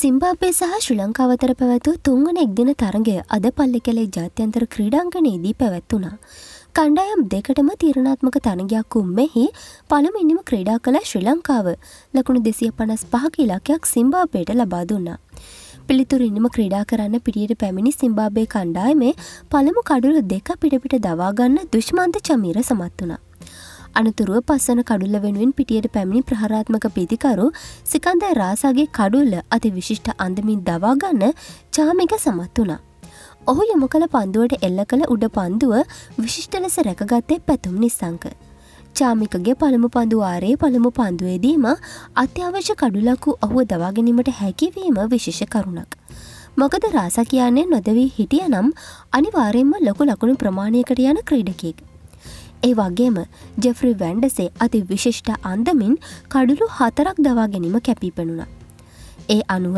සිම්බාබේ සහ ශ්‍රී ලංකාව අතර පැවැතු තුන්වන එක්දින තරගය අද පල්ලෙ කළේ ජාත්‍යන්තර ක්‍රීඩාංගණයේදී පැවැත්වුණා. කණ්ඩායම් දෙකටම තීරණාත්මක තරගයක් වූ මෙහි පළමුවෙනිම ක්‍රීඩා කළ ශ්‍රී ලංකාව ලකුණු දෙසිය පනස් පහක ඉලක්කයක් සිම්බාබේට ලබා දුන්නා. පිළිතුරින්ම ක්‍රීඩා කරන්න පිටියට පැමිණි සිම්බාබේ කණ්ඩායමේ පළමු කඩුළු දෙක පිටපිට දවාගන්න දුෂ්මන්ත චමීර සමත් වුණා. අනතුරුව පස්සන කඩුල්ල වෙනුවෙන් පිටියට පැමිණි ප්‍රහරාත්මක පිතිකරු සිකන්දෑ රාසාගේ කඩුල්ල අති විශිෂ්ට අඳමින් දවාගන්න චාමික සමත් වුණා. ඔහු යොමු කළ පන්දුවට එල්ල කළ උඩ පන්දුව විශිෂ්ට ලෙස රැකගත්තේ පැතුම් නිසංක. චාමිකගේ පළමු පඳුවාරයේ පළමු පන්දුවේදීම අත්‍යවශ්‍ය කඩුලක්කු ඔහුව දවාගැනීමට හැකිවීම විශේෂ කරුණක්. මොකද රාසා කියන්නේ නොදවී හිටිය නම් අනිවාරයෙන්ම ලොකු ලකුණු ප්‍රමාණයකට යන ක්‍රීඩකෙක්. ඒ වගේම ජෙෆ්‍රි වැන්ඩසේ අති විශිෂ්ට අන්දමින් කඩුළු හතරක් දවා ගැනීම කැපිපෙනුණා. ඒ අනුව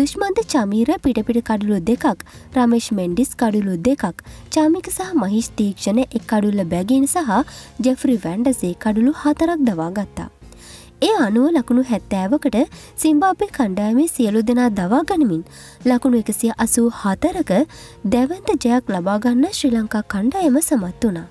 දුෂ්මන්ත චමීර පිටපිට කඩුලු දෙකක් රමේෂ් මෙන්ඩිස් කඩුලු දෙකක් චාමික සහ මහිෂ් තීක්ෂණ එක් කඩුල්ල බැගින් සහ ජෙෆ්‍රි වැන්ඩසේ කඩුලු හතරක් දවා ගත්තා. ඒ අනුව ලකුණු හැත්තෑවකට සිම්බාපේ කණ්ඩායමේ සියලු දෙනා දවා ගනිමින් ලකුණු එකසිය අසූ හතරක දැවන්ත ජයක් ලබාගන්න ශ්‍රී ලංකා කණ්ඩායම සමත් වනා.